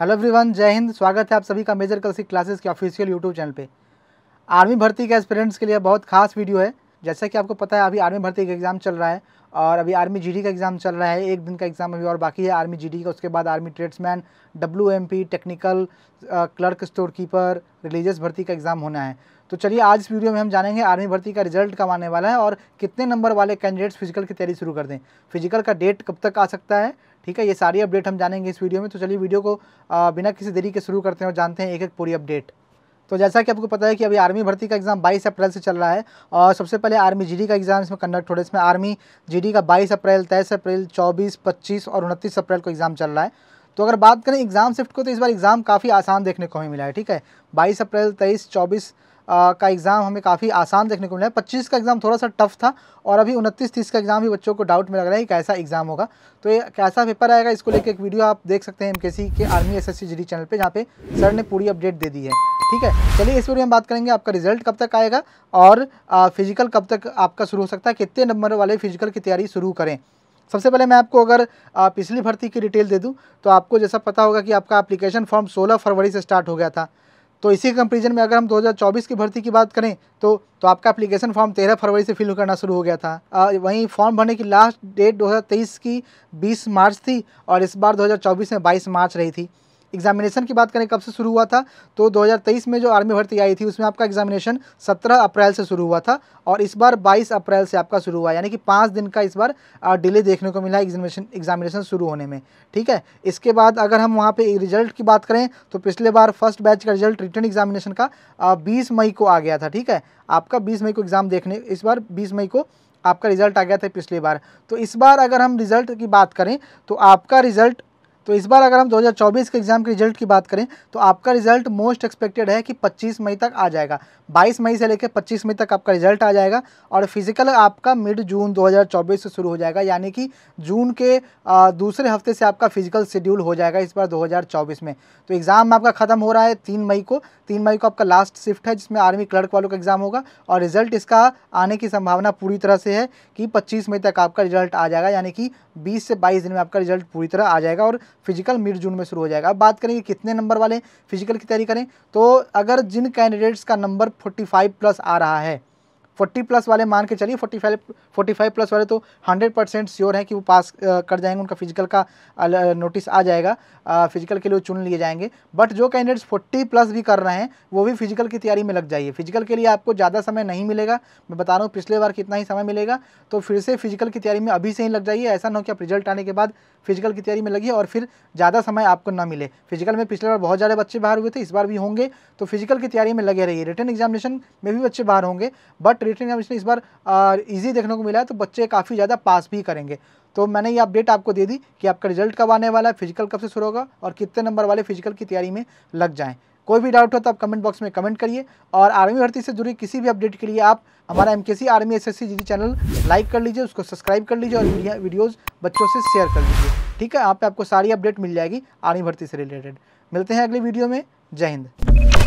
hello everyone जय हिंद स्वागत है आप सभी का मेजर कल्सिक क्लासेस के ऑफिशियल यूट्यूब चैनल पे आर्मी भर्ती के एस्पिरेंट्स के लिए बहुत खास वीडियो है जैसा कि आपको पता है अभी आर्मी भर्ती का एग्ज़ाम चल रहा है और अभी आर्मी जीडी का एग्ज़ाम चल रहा है एक दिन का एग्ज़ाम अभी और बाकी है आर्मी जी का उसके बाद army tradesman W technical clerk store keeper religious भर्ती का एग्ज़ाम होना है तो चलिए आज इस वीडियो में हम जानेंगे आर्मी भर्ती का रिजल्ट कब आने वाला है और कितने नंबर वाले कैंडिडेट्स फिजिकल की तैयारी शुरू कर दें फिजिकल का डेट कब तक आ सकता है ठीक है ये सारी अपडेट हम जानेंगे इस वीडियो में तो चलिए वीडियो को बिना किसी देरी के शुरू करते हैं और जानते हैं एक एक पूरी अपडेट तो जैसा कि आपको पता है कि अभी आर्मी भर्ती का एग्ज़ाम 22 अप्रैल से चल रहा है और सबसे पहले आर्मी जीडी का एग्ज़ाम इसमें कंडक्ट हो रहा है इसमें आर्मी जीडी का 22 अप्रैल तेईस अप्रैल 24, 25 और उनतीस अप्रैल को एग्ज़ाम चल रहा है तो अगर बात करें एग्ज़ाम शिफ्ट को तो इस बार एग्ज़ाम काफ़ी आसान देखने को हमें मिला है ठीक है बाईस अप्रैल तेईस चौबीस का एग्ज़ाम हमें काफ़ी आसान देखने को मिला है पच्चीस का एग्ज़ाम थोड़ा सा टफ था और अभी उनतीस तीस का एग्ज़ाम भी बच्चों को डाउट में लग रहा है कि कैसा एग्ज़ाम होगा तो ये कैसा पेपर आएगा इसको लेकर एक वीडियो आप देख सकते हैं एमकेसी के आर्मी एस एसएससी चैनल पर जहाँ पे सर ने पूरी अपडेट दे दी है ठीक है चलिए इस वीडियो में बात करेंगे आपका रिजल्ट कब तक आएगा और फिजिकल कब तक आपका शुरू हो सकता है कितने नंबर वाले फिजिकल की तैयारी शुरू करें सबसे पहले मैं आपको अगर पिछली भर्ती की डिटेल दे दूँ तो आपको जैसा पता होगा कि आपका अप्लीकेशन फॉर्म सोलह फरवरी से स्टार्ट हो गया था तो इसी कंपेरिजन में अगर हम 2024 की भर्ती की बात करें तो तो आपका एप्लीकेशन फॉर्म 13 फरवरी से फिल करना शुरू हो गया था आ, वहीं फॉर्म भरने की लास्ट डेट 2023 की 20 मार्च थी और इस बार 2024 में 22 मार्च रही थी एग्जामिनेशन की बात करें कब से शुरू हुआ था तो 2023 में जो आर्मी भर्ती आई थी उसमें आपका एग्जामिनेशन 17 अप्रैल से शुरू हुआ था और इस बार 22 अप्रैल से आपका शुरू हुआ यानी कि पाँच दिन का इस बार डिले देखने को मिला एग्जामिनेशन एग्जामिनेशन शुरू होने में ठीक है इसके बाद अगर हम वहाँ पर रिजल्ट की बात करें तो पिछले बार फर्स्ट बैच का रिजल्ट रिटर्न एग्जामिनेशन का बीस मई को आ गया था ठीक है आपका बीस मई को एग्ज़ाम देखने इस बार बीस मई को आपका रिजल्ट आ गया था पिछली बार तो इस बार अगर हम रिजल्ट की बात करें तो आपका रिजल्ट तो इस बार अगर हम 2024 के एग्ज़ाम के रिजल्ट की बात करें तो आपका रिजल्ट मोस्ट एक्सपेक्टेड है कि 25 मई तक आ जाएगा 22 मई से लेकर 25 मई तक आपका रिजल्ट आ जाएगा और फिजिकल आपका मिड जून 2024 से शुरू हो जाएगा यानी कि जून के दूसरे हफ्ते से आपका फिजिकल शेड्यूल हो जाएगा इस बार दो में तो एग्ज़ाम आपका ख़त्म हो रहा है तीन मई को तीन मई को आपका लास्ट शिफ्ट है जिसमें आर्मी क्लर्क वालों का एग्ज़ाम होगा और रिजल्ट इसका आने की संभावना पूरी तरह से है कि पच्चीस मई तक आपका रिजल्ट आ जाएगा यानी कि बीस से बाईस दिन में आपका रिजल्ट पूरी तरह आ जाएगा और फिजिकल मिड जून में शुरू हो जाएगा अब बात करेंगे कितने नंबर वाले फिजिकल की तैयारी करें तो अगर जिन कैंडिडेट्स का नंबर फोर्टी प्लस आ रहा है फोर्टी प्लस वाले मान के चलिए forty five forty five plus वाले तो हंड्रेड परसेंट श्योर है कि वो पास कर जाएंगे उनका फिजिकल का नोटिस आ जाएगा फिजिकल के लिए चुन लिए जाएंगे बट जो कैंडिडेट्स फोर्टी प्लस भी कर रहे हैं वो भी फिजिकल की तैयारी में लग जाइए फिजिकल के लिए आपको ज़्यादा समय नहीं मिलेगा मैं बता रहा हूँ पिछले बार कितना ही समय मिलेगा तो फिर से फिजिकल की तैयारी में अभी से ही लग जाइए ऐसा ना हो कि आप रिजल्ट आने के बाद फिजिकल की तैयारी में लगी और फिर ज़्यादा समय आपको ना मिले फिजिकल में पिछले बार बहुत ज़्यादा बच्चे बाहर हुए थे इस बार भी होंगे तो फिजिकल की तैयारी में लगे रहिए रिटर्न एग्जामिनेशन में भी बच्चे बाहर होंगे बट टेरिटरी एग्जामिनेशन इस बार ईजी देखने को मिला है तो बच्चे काफ़ी ज़्यादा पास भी करेंगे तो मैंने ये अपडेट आपको दे दी कि आपका रिजल्ट कब आने वाला है फिजिकल कब से शुरू होगा और कितने नंबर वाले फिजिकल की तैयारी में लग जाएँ कोई भी डाउट हो तो आप कमेंट बॉक्स में कमेंट करिए और आर्मी भर्ती से जुड़ी किसी भी अपडेट के लिए आप हमारा M K C army S S C channel like कर लीजिए उसको सब्सक्राइब कर लीजिए और वीडियोज़ बच्चों से शेयर कर लीजिए ठीक है यहाँ पे आपको सारी अपडेट मिल जाएगी आर्मी भर्ती से रिलेटेड मिलते हैं अगली वीडियो में जय हिंद